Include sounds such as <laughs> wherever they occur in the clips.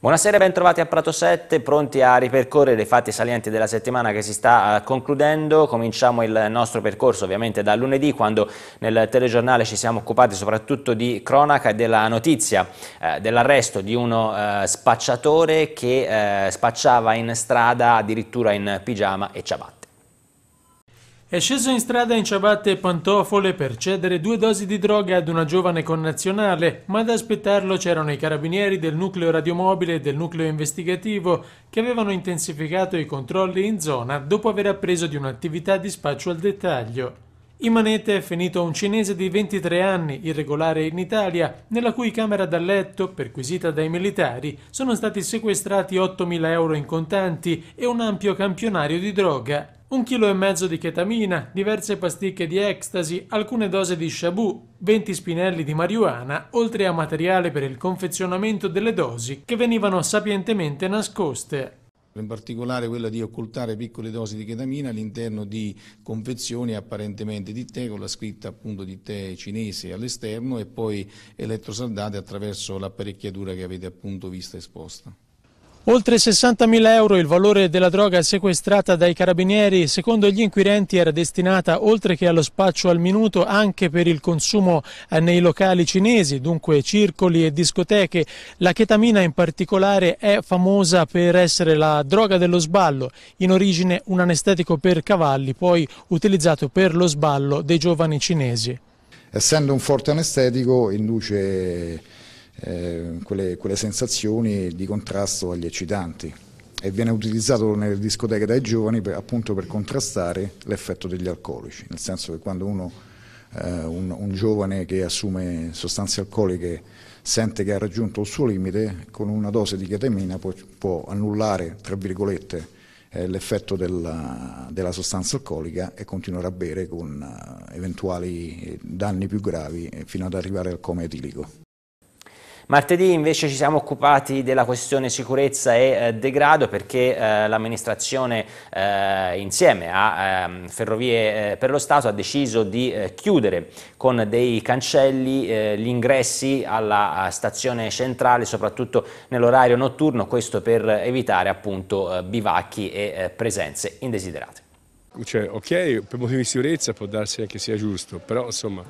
Buonasera, bentrovati a Prato 7, pronti a ripercorrere i fatti salienti della settimana che si sta eh, concludendo. Cominciamo il nostro percorso ovviamente da lunedì quando nel telegiornale ci siamo occupati soprattutto di cronaca e della notizia eh, dell'arresto di uno eh, spacciatore che eh, spacciava in strada addirittura in pigiama e ciabatte. È sceso in strada in ciabatte e pantofole per cedere due dosi di droga ad una giovane connazionale, ma ad aspettarlo c'erano i carabinieri del nucleo radiomobile e del nucleo investigativo che avevano intensificato i controlli in zona dopo aver appreso di un'attività di spaccio al dettaglio. In manette è finito un cinese di 23 anni, irregolare in Italia, nella cui camera da letto, perquisita dai militari, sono stati sequestrati 8.000 euro in contanti e un ampio campionario di droga. Un chilo e mezzo di chetamina, diverse pasticche di ecstasy, alcune dose di shabu, 20 spinelli di marijuana, oltre a materiale per il confezionamento delle dosi che venivano sapientemente nascoste in particolare quella di occultare piccole dosi di ketamina all'interno di confezioni apparentemente di tè con la scritta appunto di tè cinese all'esterno e poi elettrosaldate attraverso l'apparecchiatura che avete appunto vista esposta. Oltre 60.000 euro il valore della droga sequestrata dai carabinieri, secondo gli inquirenti era destinata oltre che allo spaccio al minuto anche per il consumo eh, nei locali cinesi, dunque circoli e discoteche. La chetamina in particolare è famosa per essere la droga dello sballo, in origine un anestetico per cavalli, poi utilizzato per lo sballo dei giovani cinesi. Essendo un forte anestetico induce eh, quelle, quelle, sensazioni di contrasto agli eccitanti e viene utilizzato nelle discoteche dai giovani per, appunto per contrastare l'effetto degli alcolici, nel senso che quando uno, eh, un, un, giovane che assume sostanze alcoliche sente che ha raggiunto il suo limite, con una dose di ketamina può, può annullare, tra virgolette, eh, l'effetto della, della, sostanza alcolica e continuare a bere con eh, eventuali danni più gravi eh, fino ad arrivare al coma etilico. Martedì invece ci siamo occupati della questione sicurezza e eh, degrado perché eh, l'amministrazione eh, insieme a ehm, Ferrovie per lo Stato ha deciso di chiudere con dei cancelli gli ingressi alla stazione centrale soprattutto nell'orario notturno questo per evitare appunto bivacchi e presenze indesiderate. Cioè, ok, per motivi di sicurezza può darsi che sia giusto, però insomma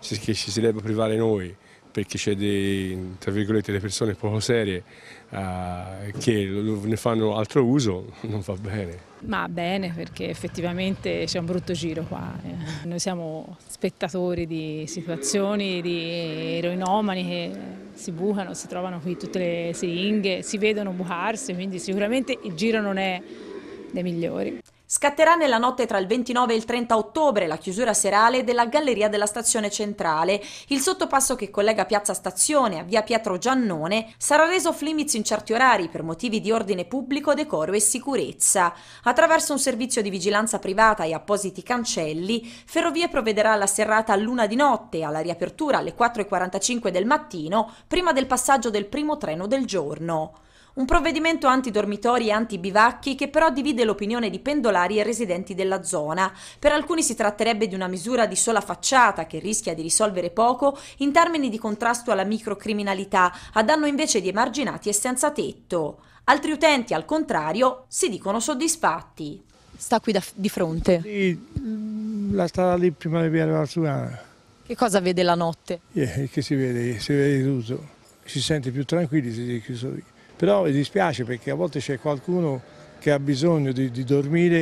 ci si debba privare noi perché c'è dei, delle persone poco serie eh, che ne fanno altro uso, <laughs> non va bene. Ma bene perché effettivamente c'è un brutto giro qua. Eh. Noi siamo spettatori di situazioni di eroinomani che si bucano, si trovano qui tutte le siringhe, si vedono bucarsi, quindi sicuramente il giro non è dei migliori. Scatterà nella notte tra il 29 e il 30 ottobre la chiusura serale della Galleria della Stazione Centrale. Il sottopasso che collega Piazza Stazione a Via Pietro Giannone sarà reso off limits in certi orari per motivi di ordine pubblico, decoro e sicurezza. Attraverso un servizio di vigilanza privata e appositi cancelli, Ferrovie provvederà alla serrata all'una di notte e alla riapertura alle 4.45 del mattino, prima del passaggio del primo treno del giorno. Un provvedimento anti-dormitori e anti-bivacchi che però divide l'opinione di pendolari e residenti della zona. Per alcuni si tratterebbe di una misura di sola facciata che rischia di risolvere poco in termini di contrasto alla microcriminalità, a danno invece di emarginati e senza tetto. Altri utenti, al contrario, si dicono soddisfatti. Sta qui da, di fronte? Sì, mm, la strada lì prima di Piano Valsugana. Che cosa vede la notte? Yeah, che si vede, si vede tutto. Si sente più tranquilli se si è chiuso lì. Però mi dispiace perché a volte c'è qualcuno che ha bisogno di, di dormire,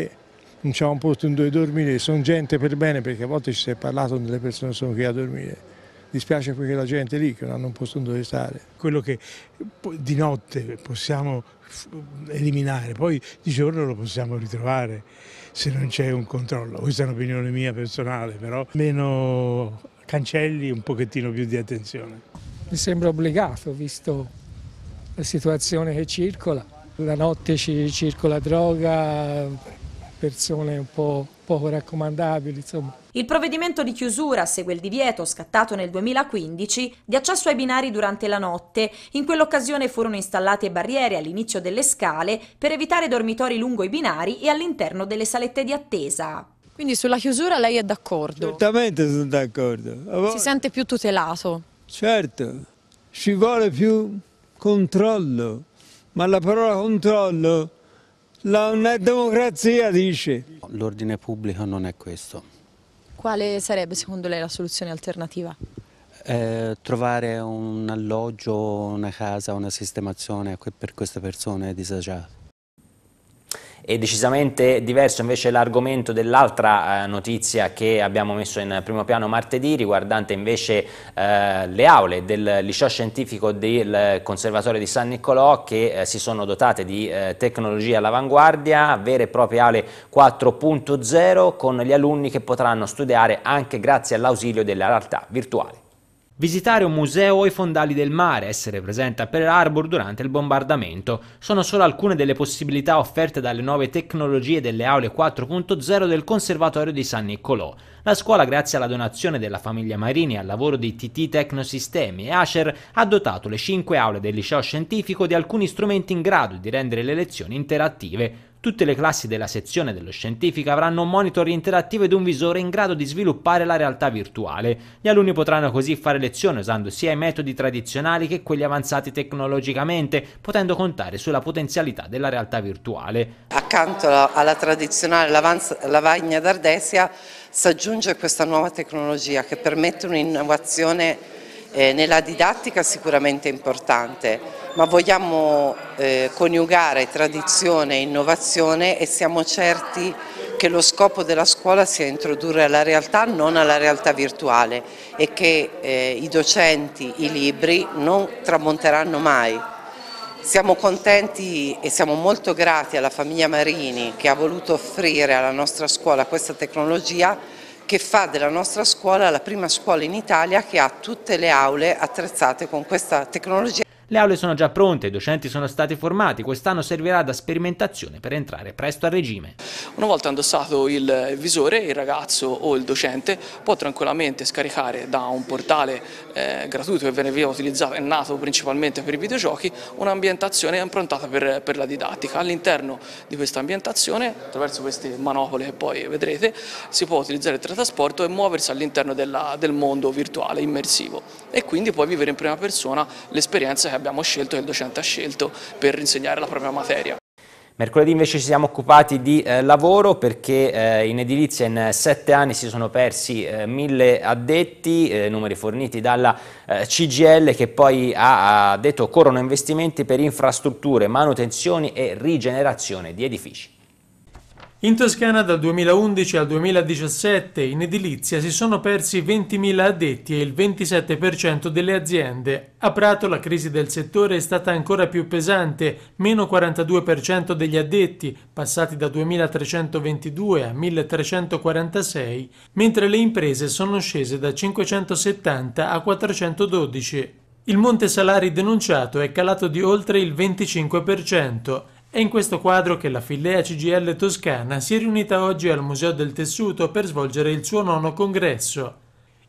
non diciamo, c'è un posto dove dormire, sono gente per bene perché a volte ci si è parlato delle persone che sono qui a dormire dispiace perché la gente è lì che non ha un posto dove stare. Quello che di notte possiamo eliminare, poi di giorno lo possiamo ritrovare se non c'è un controllo. Questa è un'opinione mia personale, però meno cancelli un pochettino più di attenzione. Mi sembra obbligato, visto situazione che circola. La notte ci circola droga, persone un po' poco raccomandabili. Insomma. Il provvedimento di chiusura segue il divieto, scattato nel 2015, di accesso ai binari durante la notte. In quell'occasione furono installate barriere all'inizio delle scale per evitare dormitori lungo i binari e all'interno delle salette di attesa. Quindi sulla chiusura lei è d'accordo? Certamente sono d'accordo. Si sente più tutelato? Certo, ci vuole più controllo, ma la parola controllo la, una democrazia dice. L'ordine pubblico non è questo. Quale sarebbe secondo lei la soluzione alternativa? Eh, trovare un alloggio, una casa, una sistemazione per queste persone disagiate. È decisamente diverso invece l'argomento dell'altra eh, notizia che abbiamo messo in primo piano martedì riguardante invece eh, le aule del liceo scientifico del Conservatorio di San Niccolò che eh, si sono dotate di eh, tecnologie all'avanguardia, vere e proprie aule 4.0 con gli alunni che potranno studiare anche grazie all'ausilio della realtà virtuale. Visitare un museo o i fondali del mare, essere presente a Pearl Harbor durante il bombardamento, sono solo alcune delle possibilità offerte dalle nuove tecnologie delle aule 4.0 del Conservatorio di San Niccolò. La scuola, grazie alla donazione della famiglia Marini e al lavoro di TT Tecnosistemi e Asher, ha dotato le cinque aule del liceo scientifico di alcuni strumenti in grado di rendere le lezioni interattive Tutte le classi della sezione dello scientifico avranno un monitor interattivo ed un visore in grado di sviluppare la realtà virtuale. Gli alunni potranno così fare lezione usando sia i metodi tradizionali che quelli avanzati tecnologicamente, potendo contare sulla potenzialità della realtà virtuale. Accanto alla tradizionale lavagna d'Ardesia si aggiunge questa nuova tecnologia che permette un'innovazione eh, nella didattica sicuramente importante, ma vogliamo eh, coniugare tradizione e innovazione e siamo certi che lo scopo della scuola sia introdurre alla realtà, non alla realtà virtuale e che eh, i docenti, i libri non tramonteranno mai. Siamo contenti e siamo molto grati alla famiglia Marini che ha voluto offrire alla nostra scuola questa tecnologia che fa della nostra scuola la prima scuola in Italia che ha tutte le aule attrezzate con questa tecnologia. Le aule sono già pronte, i docenti sono stati formati, quest'anno servirà da sperimentazione per entrare presto a regime. Una volta indossato il visore, il ragazzo o il docente può tranquillamente scaricare da un portale eh, gratuito che viene utilizzato, e nato principalmente per i videogiochi, un'ambientazione improntata per, per la didattica. All'interno di questa ambientazione, attraverso queste manopole che poi vedrete, si può utilizzare il trasporto e muoversi all'interno del mondo virtuale, immersivo e quindi puoi vivere in prima persona l'esperienza che abbiamo scelto, che il docente ha scelto per insegnare la propria materia. Mercoledì invece ci siamo occupati di eh, lavoro perché eh, in edilizia in eh, sette anni si sono persi eh, mille addetti, eh, numeri forniti dalla eh, CGL che poi ha, ha detto occorrono investimenti per infrastrutture, manutenzioni e rigenerazione di edifici. In Toscana dal 2011 al 2017 in edilizia si sono persi 20.000 addetti e il 27% delle aziende. A Prato la crisi del settore è stata ancora più pesante, meno 42% degli addetti, passati da 2.322 a 1.346, mentre le imprese sono scese da 570 a 412. Il monte salari denunciato è calato di oltre il 25%. È in questo quadro che la Fillea CGL Toscana si è riunita oggi al Museo del Tessuto per svolgere il suo nono congresso.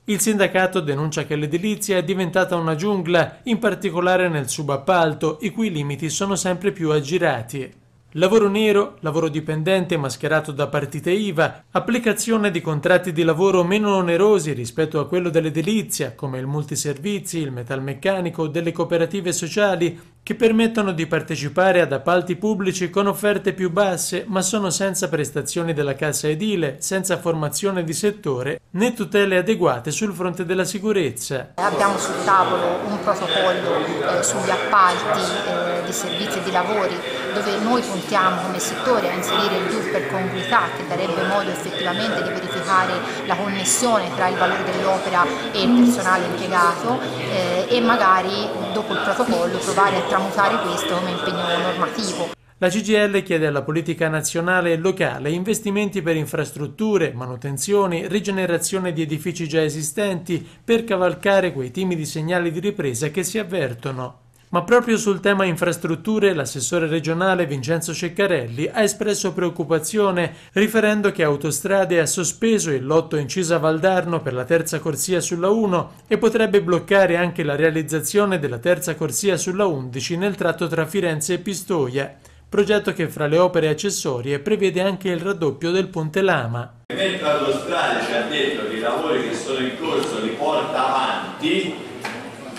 Il sindacato denuncia che l'edilizia è diventata una giungla, in particolare nel subappalto, i cui limiti sono sempre più aggirati. Lavoro nero, lavoro dipendente mascherato da partite IVA, applicazione di contratti di lavoro meno onerosi rispetto a quello dell'edilizia, come il multiservizi, il metalmeccanico, delle cooperative sociali che permettono di partecipare ad appalti pubblici con offerte più basse, ma sono senza prestazioni della cassa edile, senza formazione di settore né tutele adeguate sul fronte della sicurezza. Abbiamo sul tavolo un protocollo eh, sugli appalti eh, di servizi e di lavori dove noi puntiamo come settore a inserire il giù per congruità che darebbe modo effettivamente di verificare la connessione tra il valore dell'opera e il personale impiegato eh, e magari dopo il protocollo provare a possiamo usare questo come impegno normativo. La CGL chiede alla politica nazionale e locale investimenti per infrastrutture, manutenzioni, rigenerazione di edifici già esistenti per cavalcare quei timidi segnali di ripresa che si avvertono. Ma proprio sul tema infrastrutture l'assessore regionale Vincenzo Ceccarelli ha espresso preoccupazione riferendo che Autostrade ha sospeso il lotto incisa Valdarno per la terza corsia sulla 1 e potrebbe bloccare anche la realizzazione della terza corsia sulla 11 nel tratto tra Firenze e Pistoia, progetto che fra le opere accessorie prevede anche il raddoppio del Ponte Lama. Mentre Autostrade ci ha detto che i lavori che sono in corso li porta avanti,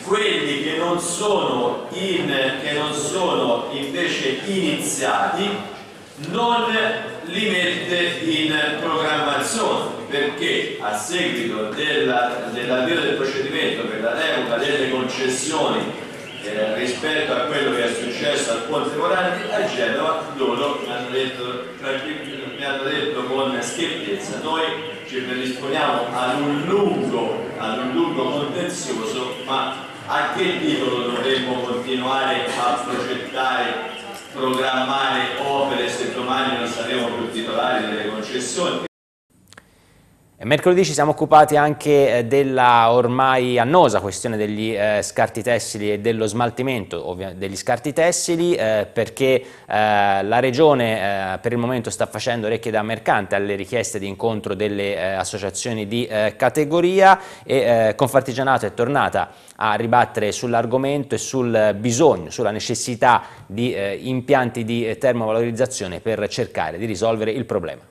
quelli che non sono in, che non sono invece iniziati non li mette in programmazione perché a seguito dell'avvio dell del procedimento per la revoca delle concessioni eh, rispetto a quello che è successo al Ponte Morandi a Genova loro mi hanno detto, cioè, mi hanno detto con schiettezza noi ci predisponiamo ad un lungo, ad un lungo contenzioso ma a che titolo dovremmo continuare a progettare, programmare opere se domani non saremo più titolari delle concessioni? Mercoledì ci siamo occupati anche eh, della ormai annosa questione degli eh, scarti tessili e dello smaltimento degli scarti tessili eh, perché eh, la Regione eh, per il momento sta facendo orecchie da mercante alle richieste di incontro delle eh, associazioni di categoria e Confartigianato è tornata a ribattere sull'argomento e sul bisogno, sulla necessità di impianti di termovalorizzazione per cercare di risolvere il problema.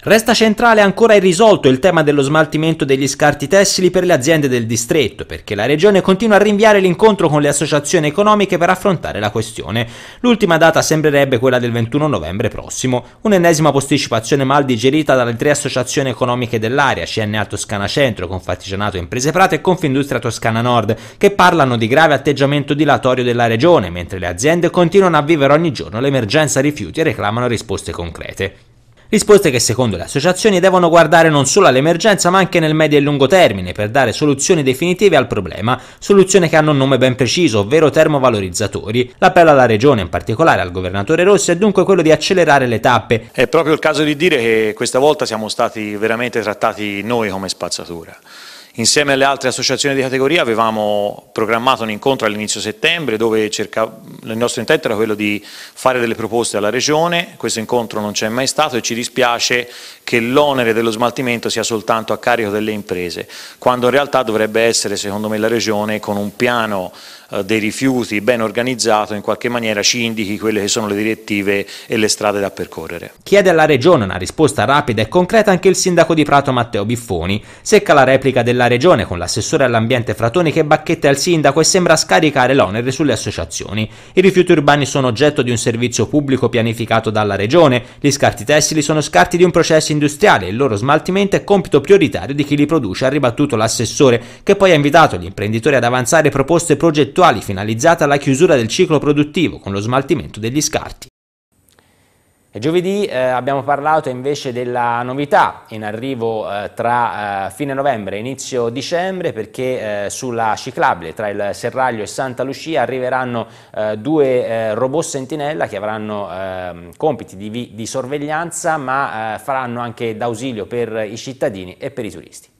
Resta centrale ancora irrisolto il tema dello smaltimento degli scarti tessili per le aziende del distretto, perché la regione continua a rinviare l'incontro con le associazioni economiche per affrontare la questione. L'ultima data sembrerebbe quella del 21 novembre prossimo, un'ennesima posticipazione mal digerita dalle tre associazioni economiche dell'area, CNA Toscana Centro, Confartigianato Imprese Prate e Confindustria Toscana Nord, che parlano di grave atteggiamento dilatorio della regione, mentre le aziende continuano a vivere ogni giorno l'emergenza rifiuti e reclamano risposte concrete. Risposte che secondo le associazioni devono guardare non solo all'emergenza ma anche nel medio e lungo termine per dare soluzioni definitive al problema, soluzioni che hanno un nome ben preciso, ovvero termovalorizzatori. L'appello alla Regione, in particolare al Governatore Rossi, è dunque quello di accelerare le tappe. È proprio il caso di dire che questa volta siamo stati veramente trattati noi come spazzatura. Insieme alle altre associazioni di categoria avevamo programmato un incontro all'inizio settembre dove cercavo, il nostro intento era quello di fare delle proposte alla Regione, questo incontro non c'è mai stato e ci dispiace che l'onere dello smaltimento sia soltanto a carico delle imprese, quando in realtà dovrebbe essere secondo me la Regione con un piano eh, dei rifiuti ben organizzato in qualche maniera ci indichi quelle che sono le direttive e le strade da percorrere. Chiede alla Regione una risposta rapida e concreta anche il sindaco di Prato Matteo Biffoni. Secca la replica della Regione con l'assessore all'ambiente Fratoni che bacchetta il sindaco e sembra scaricare l'onere sulle associazioni. I rifiuti urbani sono oggetto di un servizio pubblico pianificato dalla Regione, gli scarti tessili sono scarti di un processo industriale e il loro smaltimento è compito prioritario di chi li produce, ha ribattuto l'assessore che poi ha invitato gli imprenditori ad avanzare proposte progettuali progettuali finalizzata alla chiusura del ciclo produttivo con lo smaltimento degli scarti. giovedì eh, abbiamo parlato invece della novità in arrivo eh, tra eh, fine novembre e inizio dicembre perché eh, sulla ciclabile tra il Serraglio e Santa Lucia arriveranno eh, due eh, robot sentinella che avranno ehm, compiti di, di sorveglianza ma faranno anche d'ausilio per i cittadini e per i turisti.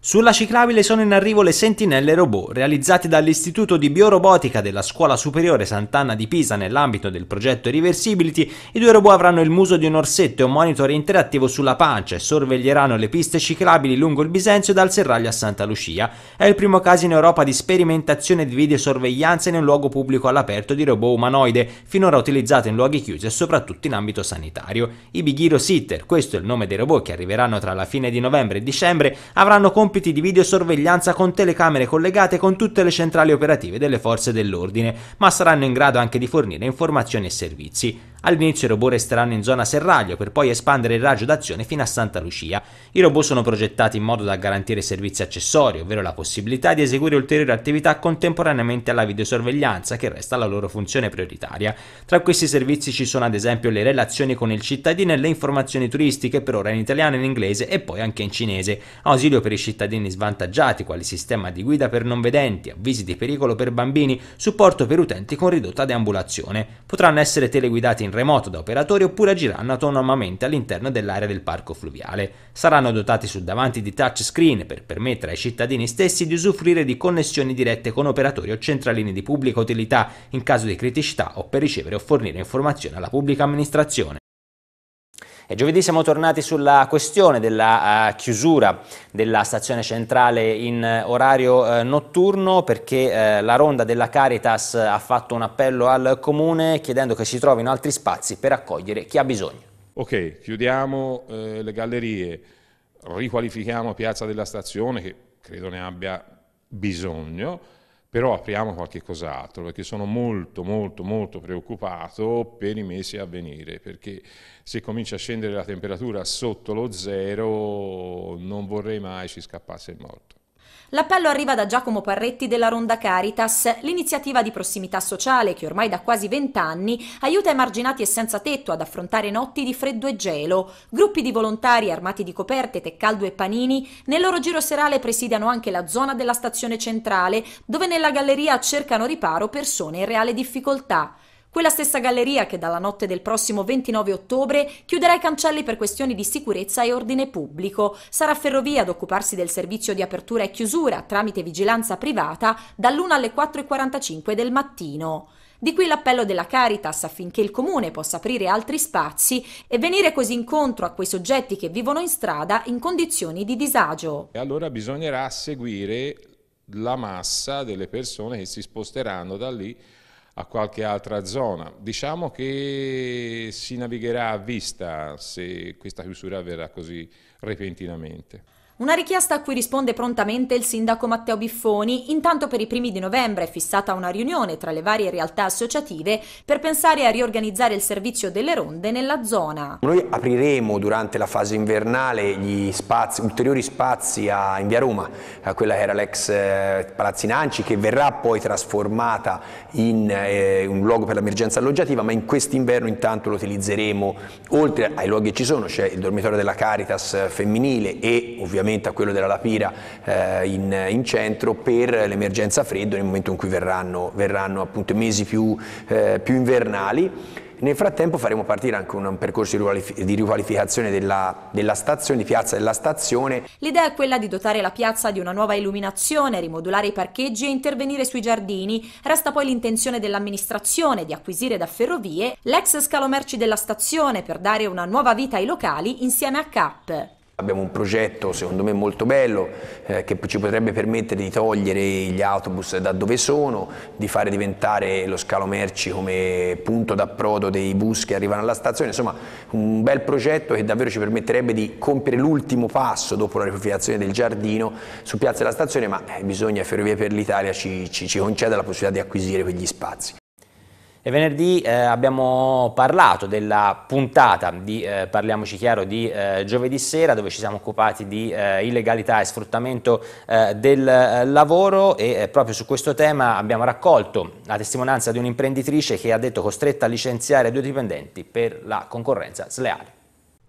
Sulla ciclabile sono in arrivo le sentinelle robot, realizzate dall'Istituto di Biorobotica della Scuola Superiore Sant'Anna di Pisa nell'ambito del progetto Reversibility. I due robot avranno il muso di un orsetto e un monitor interattivo sulla pancia e sorveglieranno le piste ciclabili lungo il Bisenzio dal Serraglio a Santa Lucia. È il primo caso in Europa di sperimentazione di videosorveglianza in un luogo pubblico all'aperto di robot umanoide, finora utilizzate in luoghi chiusi e soprattutto in ambito sanitario. I Bigiro Sitter, questo è il nome dei robot che arriveranno tra la fine di novembre e dicembre, avranno comp- compiti di videosorveglianza con telecamere collegate con tutte le centrali operative delle forze dell'ordine, ma saranno in grado anche di fornire informazioni e servizi. All'inizio i robot resteranno in zona serraglio per poi espandere il raggio d'azione fino a Santa Lucia. I robot sono progettati in modo da garantire servizi accessori, ovvero la possibilità di eseguire ulteriori attività contemporaneamente alla videosorveglianza che resta la loro funzione prioritaria. Tra questi servizi ci sono ad esempio le relazioni con il cittadino e le informazioni turistiche per ora in italiano, e in inglese e poi anche in cinese, ausilio per i cittadini svantaggiati quali sistema di guida per non vedenti, avvisi di pericolo per bambini, supporto per utenti con ridotta deambulazione. Potranno essere teleguidati in remoto da operatori oppure agiranno autonomamente all'interno dell'area del parco fluviale. Saranno dotati sul davanti di touchscreen per permettere ai cittadini stessi di usufruire di connessioni dirette con operatori o centraline di pubblica utilità in caso di criticità o per ricevere o fornire informazioni alla pubblica amministrazione. E giovedì siamo tornati sulla questione della uh, chiusura della stazione centrale in eh, orario uh, notturno perché uh, la ronda della Caritas ha fatto un appello al comune chiedendo che si trovino altri spazi per accogliere chi ha bisogno. Ok, chiudiamo eh, le gallerie, riqualifichiamo Piazza della Stazione che credo ne abbia bisogno, però apriamo qualche cos'altro perché sono molto molto molto preoccupato per i mesi a venire perché se comincia a scendere la temperatura sotto lo zero non vorrei mai ci scappasse il morto. L'appello arriva da Giacomo Parretti della Ronda Caritas, l'iniziativa di prossimità sociale che ormai da quasi vent'anni aiuta emarginati e senza tetto ad affrontare notti di freddo e gelo. Gruppi di volontari armati di coperte, tè caldo e panini nel loro giro serale presidiano anche la zona della stazione centrale, dove nella galleria cercano riparo persone in reale difficoltà. Quella stessa galleria che dalla notte del prossimo 29 ottobre chiuderà i cancelli per questioni di sicurezza e ordine pubblico. Sarà Ferrovia ad occuparsi del servizio di apertura e chiusura tramite vigilanza privata dall'1 alle 4.45 del mattino. Di qui l'appello della Caritas affinché il comune possa aprire altri spazi e venire così incontro a quei soggetti che vivono in strada in condizioni di disagio. E allora bisognerà seguire la massa delle persone che si sposteranno da lì a qualche altra zona. Diciamo che si navigherà a vista se questa chiusura avverrà così repentinamente. Una richiesta a cui risponde prontamente il sindaco Matteo Biffoni, intanto per i primi di novembre è fissata una riunione tra le varie realtà associative per pensare a riorganizzare il servizio delle ronde nella zona. Noi apriremo durante la fase invernale spazi, ulteriori spazi a, in via Roma, a quella che era l'ex eh, Palazzinanci, che verrà poi trasformata in eh, un luogo per l'emergenza alloggiativa, ma in quest'inverno intanto lo utilizzeremo oltre ai luoghi che ci sono, c'è cioè il dormitorio della Caritas eh, femminile e ovviamente collegamento a quello della Lapira eh, in, in, centro per l'emergenza freddo nel momento in cui verranno, verranno appunto mesi più, eh, più invernali. Nel frattempo faremo partire anche un percorso di riqualificazione della, della, stazione, di piazza della stazione. L'idea è quella di dotare la piazza di una nuova illuminazione, rimodulare i parcheggi e intervenire sui giardini. Resta poi l'intenzione dell'amministrazione di acquisire da ferrovie l'ex scalo merci della stazione per dare una nuova vita ai locali insieme a CAP. Abbiamo un progetto secondo me molto bello eh, che ci potrebbe permettere di togliere gli autobus da dove sono, di fare diventare lo scalo merci come punto d'approdo dei bus che arrivano alla stazione, insomma un bel progetto che davvero ci permetterebbe di compiere l'ultimo passo dopo la riprofilazione del giardino su Piazza della Stazione, ma eh, bisogna Ferrovie per l'Italia ci, ci, ci conceda la possibilità di acquisire quegli spazi. E venerdì eh, abbiamo parlato della puntata di eh, Parliamoci Chiaro di eh, giovedì sera dove ci siamo occupati di eh, illegalità e sfruttamento eh, del eh, lavoro e proprio su questo tema abbiamo raccolto la testimonianza di un'imprenditrice che ha detto costretta a licenziare due dipendenti per la concorrenza sleale.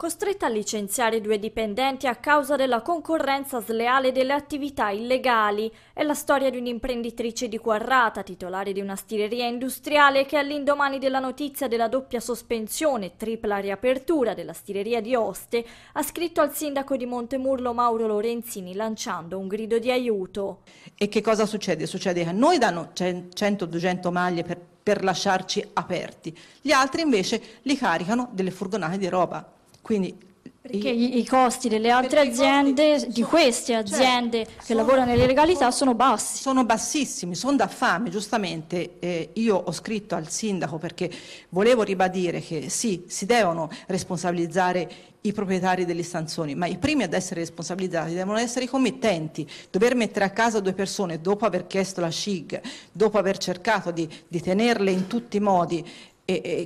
Costretta a licenziare due dipendenti a causa della concorrenza sleale delle attività illegali, è la storia di un'imprenditrice di Quarrata, titolare di una stileria industriale che all'indomani della notizia della doppia sospensione e tripla riapertura della stileria di Oste, ha scritto al sindaco di Montemurlo Mauro Lorenzini lanciando un grido di aiuto. E che cosa succede? Succede che a noi danno 100-200 maglie per, per lasciarci aperti, gli altri invece li caricano delle furgonate di roba. Quindi perché i, i costi delle altre aziende, costi, di queste certo, aziende cioè, che sono, lavorano nelle illegalità, sono bassi. Sono bassissimi, sono da fame, giustamente. Eh, io ho scritto al sindaco perché volevo ribadire che sì, si devono responsabilizzare i proprietari delle stanzoni, ma i primi ad essere responsabilizzati devono essere i committenti. Dover mettere a casa due persone dopo aver chiesto la SCIG, dopo aver cercato di, di tenerle in tutti i modi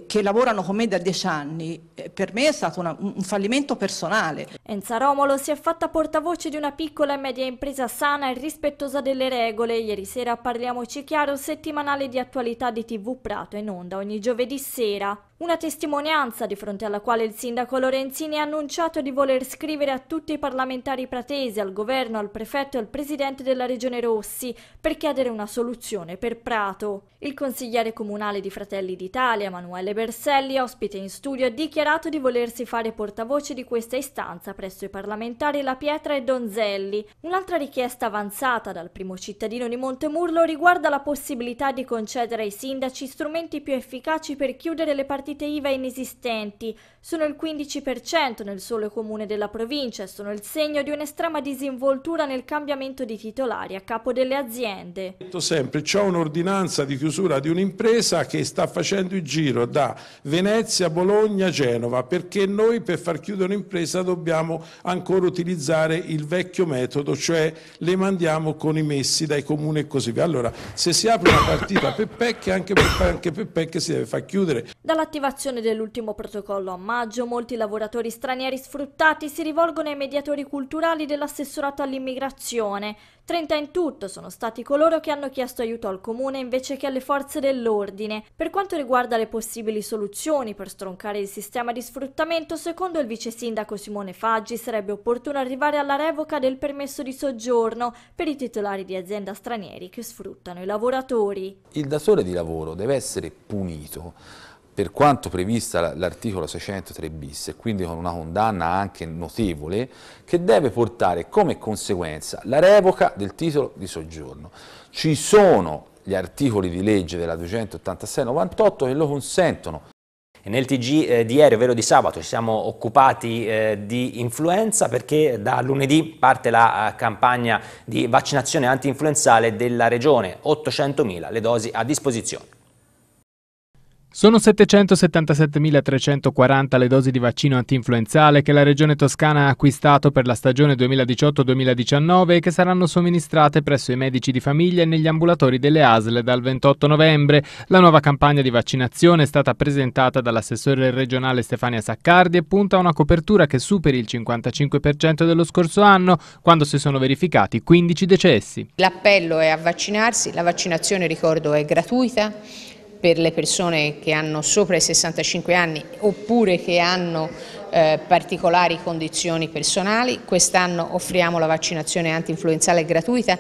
che lavorano con me da dieci anni, eh, per me è stato una, un fallimento personale. Enza Romolo si è fatta portavoce di una piccola e media impresa sana e rispettosa delle regole. Ieri sera parliamoci chiaro, settimanale di attualità di TV Prato in onda ogni giovedì sera. Una testimonianza di fronte alla quale il sindaco Lorenzini ha annunciato di voler scrivere a tutti i parlamentari pratesi, al governo, al prefetto e al presidente della regione Rossi per chiedere una soluzione per Prato. Il consigliere comunale di Fratelli d'Italia, Emanuele Berselli, ospite in studio, ha dichiarato di volersi fare portavoce di questa istanza presso i parlamentari La Pietra e Donzelli. Un'altra richiesta avanzata dal primo cittadino di Montemurlo riguarda la possibilità di concedere ai sindaci strumenti più efficaci per chiudere le partite partite IVA inesistenti. Sono il 15% nel solo comune della provincia e sono il segno di un'estrema disinvoltura nel cambiamento di titolari a capo delle aziende. Detto sempre, c'è un'ordinanza di chiusura di un'impresa che sta facendo il giro da Venezia, Bologna, Genova, perché noi per far chiudere un'impresa dobbiamo ancora utilizzare il vecchio metodo, cioè le mandiamo con i messi dai comuni e così via. Allora, se si apre una partita per Peppecchi, anche per anche si deve far chiudere. Dalla l'attivazione dell'ultimo protocollo a maggio, molti lavoratori stranieri sfruttati si rivolgono ai mediatori culturali dell'assessorato all'immigrazione. 30 in tutto sono stati coloro che hanno chiesto aiuto al comune invece che alle forze dell'ordine. Per quanto riguarda le possibili soluzioni per stroncare il sistema di sfruttamento, secondo il vice sindaco Simone Faggi sarebbe opportuno arrivare alla revoca del permesso di soggiorno per i titolari di azienda stranieri che sfruttano i lavoratori. Il datore di lavoro deve essere punito per quanto prevista l'articolo 603 bis e quindi con una condanna anche notevole, che deve portare come conseguenza la revoca del titolo di soggiorno. Ci sono gli articoli di legge della 286-98 che lo consentono. Nel TG eh, di ieri, ovvero di sabato, ci siamo occupati eh, di influenza perché da lunedì parte la eh, campagna di vaccinazione anti-influenzale della regione, 800.000 le dosi a disposizione. Sono 777.340 le dosi di vaccino antinfluenzale che la Regione Toscana ha acquistato per la stagione 2018-2019 e che saranno somministrate presso i medici di famiglia e negli ambulatori delle ASL dal 28 novembre. La nuova campagna di vaccinazione è stata presentata dall'assessore regionale Stefania Saccardi e punta a una copertura che superi il 55% dello scorso anno, quando si sono verificati 15 decessi. L'appello è a vaccinarsi, la vaccinazione ricordo è gratuita per le persone che hanno sopra i 65 anni oppure che hanno eh, particolari condizioni personali. Quest'anno offriamo la vaccinazione anti-influenzale gratuita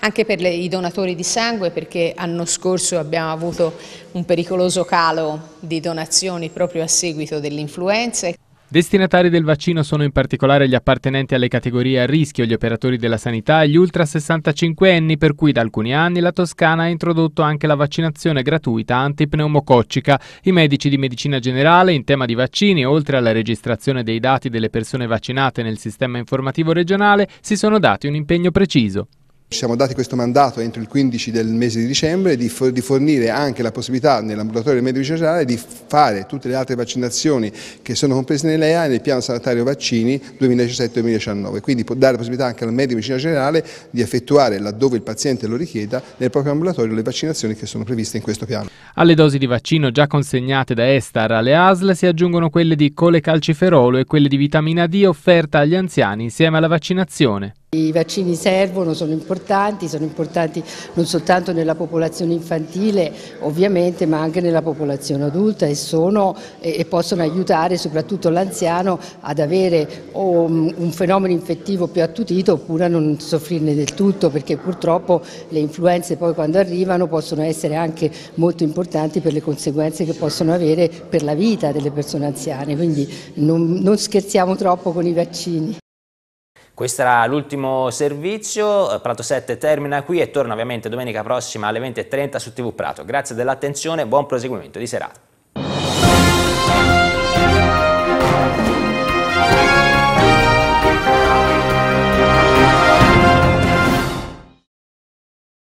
anche per le, i donatori di sangue perché l'anno scorso abbiamo avuto un pericoloso calo di donazioni proprio a seguito dell'influenza. Destinatari del vaccino sono in particolare gli appartenenti alle categorie a rischio, gli operatori della sanità e gli ultra 65 anni, per cui da alcuni anni la Toscana ha introdotto anche la vaccinazione gratuita antipneumococcica. I medici di medicina generale in tema di vaccini, oltre alla registrazione dei dati delle persone vaccinate nel sistema informativo regionale, si sono dati un impegno preciso. Ci siamo dati questo mandato entro il 15 del mese di dicembre di, fornire anche la possibilità nell'ambulatorio del medico generale di fare tutte le altre vaccinazioni che sono comprese nell'EA e nel piano sanitario vaccini 2017-2019, quindi può dare la possibilità anche al medico medicina generale di effettuare laddove il paziente lo richieda nel proprio ambulatorio le vaccinazioni che sono previste in questo piano. Alle dosi di vaccino già consegnate da Estar alle ASL si aggiungono quelle di colecalciferolo e quelle di vitamina D offerta agli anziani insieme alla vaccinazione. I vaccini servono, sono importanti, sono importanti non soltanto nella popolazione infantile ovviamente ma anche nella popolazione adulta e, sono, e possono aiutare soprattutto l'anziano ad avere o mm, un fenomeno infettivo più attutito oppure a non soffrirne del tutto perché purtroppo le influenze poi quando arrivano possono essere anche molto importanti per le conseguenze che possono avere per la vita delle persone anziane, quindi non, non scherziamo troppo con i vaccini. Questo era l'ultimo servizio, eh, Prato 7 termina qui e torna ovviamente domenica prossima alle 20.30 su TV Prato. Grazie dell'attenzione, buon proseguimento di serata.